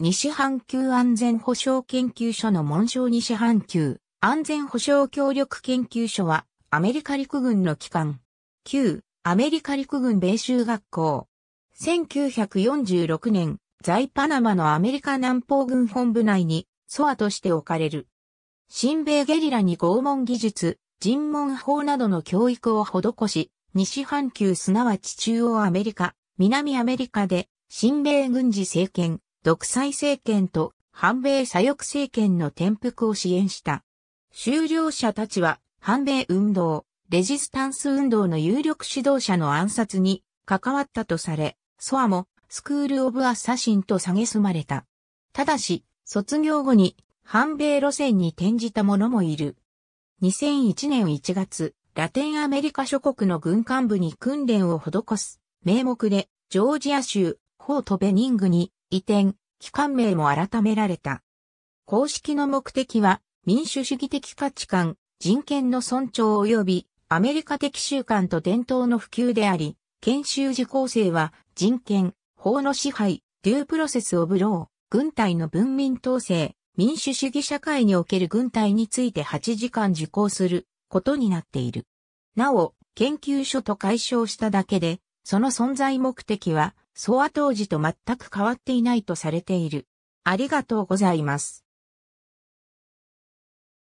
西半球安全保障研究所の紋章西半球安全保障協力研究所はアメリカ陸軍の機関。旧アメリカ陸軍米州学校。1946年、在パナマのアメリカ南方軍本部内にソアとして置かれる。新米ゲリラに拷問技術、尋問法などの教育を施し、西半球すなわち中央アメリカ、南アメリカで新米軍事政権、独裁政権と反米左翼政権の転覆を支援した。修了者たちは反米運動、レジスタンス運動の有力指導者の暗殺に関わったとされ、ソアもスクール・オブ・アッサシンと蔑まれた。ただし、卒業後に反米路線に転じた者もいる。2001年1月、ラテンアメリカ諸国の軍幹部に訓練を施す名目で、ジョージア州、ホートベニングに移転、機関名も改められた。公式の目的は、民主主義的価値観、人権の尊重及び、アメリカ的習慣と伝統の普及であり、研修受講生は、人権、法の支配、デュープロセスオブロー、軍隊の文民統制、民主主義社会における軍隊について8時間受講することになっている。なお、研究所と解消しただけで、その存在目的はソア当時と全く変わっていないとされている。ありがとうございます。